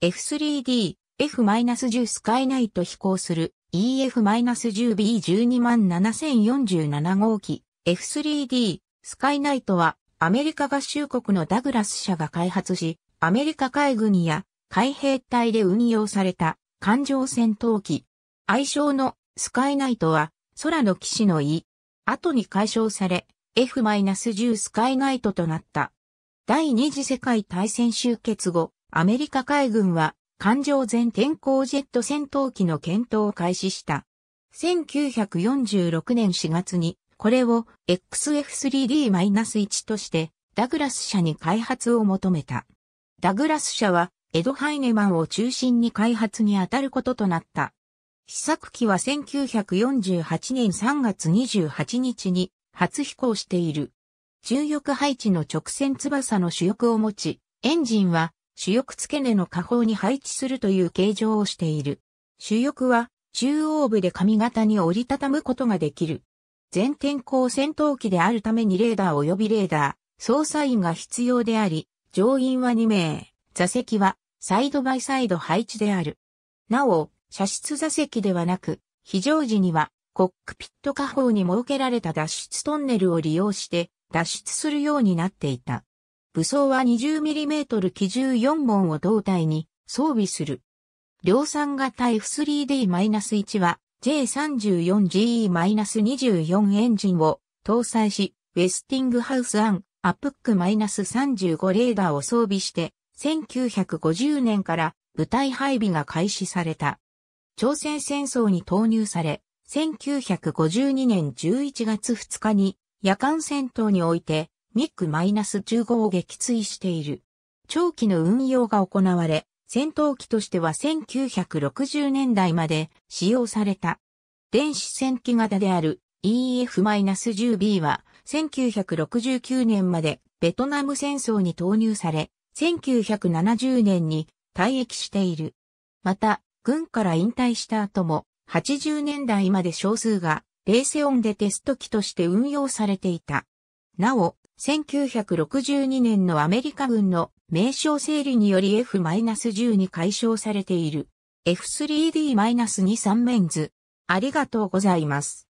F3D、F-10 スカイナイト飛行する EF-10B127047 号機 F3D スカイナイトはアメリカ合衆国のダグラス社が開発し、アメリカ海軍や海兵隊で運用された艦上戦闘機。愛称のスカイナイトは空の騎士の意。後に解消され F-10 スカイナイトとなった。第二次世界大戦終結後、アメリカ海軍は艦上全天候ジェット戦闘機の検討を開始した。1946年4月に、これを XF3D-1 として、ダグラス社に開発を求めた。ダグラス社は、エド・ハイネマンを中心に開発に当たることとなった。試作機は1948年3月28日に初飛行している。重翼配置の直線翼の主翼を持ち、エンジンは主翼付け根の下方に配置するという形状をしている。主翼は中央部で髪型に折りたたむことができる。全天候戦闘機であるためにレーダー及びレーダー、操作員が必要であり、乗員は2名、座席はサイドバイサイド配置である。なお、射出座席ではなく、非常時にはコックピット下方に設けられた脱出トンネルを利用して脱出するようになっていた。武装は 20mm 機銃4門を胴体に装備する。量産型 F3D-1 は J34GE-24 エンジンを搭載し、ウェスティングハウスアン、アプック -35 レーダーを装備して、1950年から部隊配備が開始された。朝鮮戦争に投入され、1952年11月2日に夜間戦闘においてミック -15 を撃墜している。長期の運用が行われ、戦闘機としては1960年代まで使用された。電子戦機型である EF-10B は1969年までベトナム戦争に投入され、1970年に退役している。また、軍から引退した後も80年代まで少数がレーセオンでテスト機として運用されていた。なお、1962年のアメリカ軍の名称整理により F-10 に解消されている F3D-2 3メンズ。ありがとうございます。